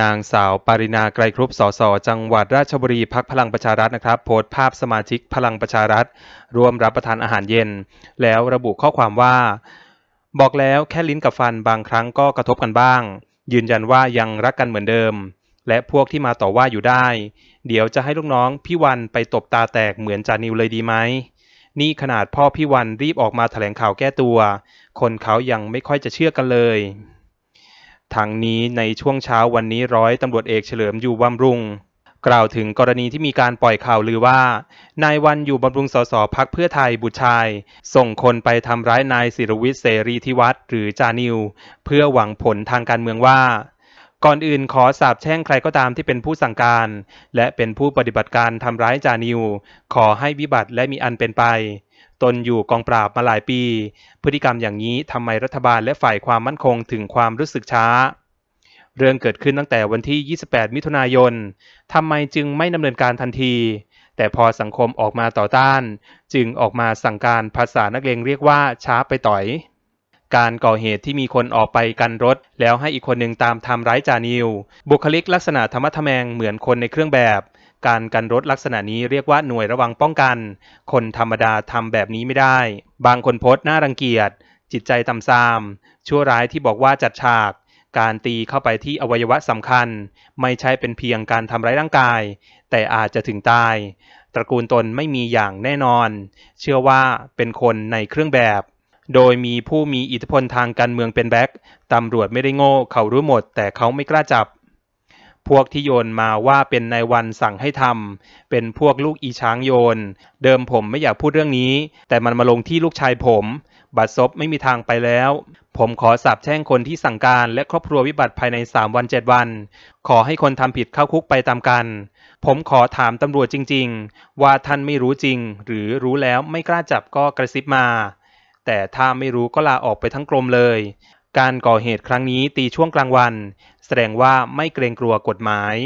นางสาวปารินาไกรครุปสสจังหวัดราชบุรีพักพลังประชารัฐนะครับ โพสต์ภาพสมาชิกพลังประชารัฐ ร่วมรับประทานอาหารเย็น แล้วระบุข้อความว่า บอกแล้วแค่ลิ้นกับฟันบางครั้งก็กระทบกันบ้าง ยืนยันว่ายังรักกันเหมือนเดิม และพวกที่มาต่อว่าอยู่ได้ เดี๋ยวจะให้ลูกน้องพี่วันไปตบตาแตกเหมือนจานิวเลยดีไหมนี่ขนาดพ่อพี่วันรีบออกมาแถลงข่าวแก้ตัว คนเขายังไม่ค่อยจะเชื่อกันเลยทั้งนี้ในช่วงเช้าวันนี้ร้อยตำรวจเอกเฉลิมอยู่บำรุง กล่าวถึงกรณีที่มีการปล่อยข่าวลือว่า นายวันอยู่บำรุงสสพักเพื่อไทยบุตรชายส่งคนไปทำร้ายนายศิรวิทย์เสรีธิวัฒน์หรือจานิว เพื่อหวังผลทางการเมืองว่า ก่อนอื่นขอสาบแช่งใครก็ตามที่เป็นผู้สั่งการ และเป็นผู้ปฏิบัติการทำร้ายจานิว ขอให้วิบัติและมีอันเป็นไปตนอยู่กองปราบมาหลายปี พฤติกรรมอย่างนี้ทำไมรัฐบาลและฝ่ายความมั่นคงถึงความรู้สึกช้า เรื่องเกิดขึ้นตั้งแต่วันที่ 28 มิถุนายน ทำไมจึงไม่ดำเนินการทันที แต่พอสังคมออกมาต่อต้าน จึงออกมาสั่งการภาษานักเลงเรียกว่าช้าไปต่อย การก่อเหตุที่มีคนออกไปกันรถ แล้วให้อีกคนหนึ่งตามทำร้ายจานิว บุคลิกลักษณะธรรมะแมงเหมือนคนในเครื่องแบบการกันรถลักษณะนี้เรียกว่าหน่วยระวังป้องกัน คนธรรมดาทำแบบนี้ไม่ได้ บางคนโพสต์น้ารังเกียจ จิตใจตำซาม ชั่วร้ายที่บอกว่าจัดฉาก การตีเข้าไปที่อวัยวะสำคัญ ไม่ใช่เป็นเพียงการทำร้ายร่างกาย แต่อาจจะถึงตาย ตระกูลตนไม่มีอย่างแน่นอน เชื่อว่าเป็นคนในเครื่องแบบ โดยมีผู้มีอิทธิพลทางการเมืองเป็นแบ็คตำรวจไม่ได้โง่เขารู้หมด แต่เขาไม่กล้าจับพวกที่โยนมาว่าเป็นนายวันสั่งให้ทำเป็นพวกลูกอีช้างโยน เดิมผมไม่อยากพูดเรื่องนี้ แต่มันมาลงที่ลูกชายผม บัตรซบไม่มีทางไปแล้ว ผมขอสาบแช่งคนที่สั่งการและครอบครัววิบัติภายใน 3 วัน7วัน ขอให้คนทำผิดเข้าคุกไปตามกัน ผมขอถามตำรวจจริง ๆ ว่าท่านไม่รู้จริง หรือรู้แล้วไม่กล้าจับก็กระซิบมา แต่ถ้าไม่รู้ก็ลาออกไปทั้งกรมเลยการก่อเหตุครั้งนี้ตีช่วงกลางวัน แสดงว่าไม่เกรงกลัวกฎหมาย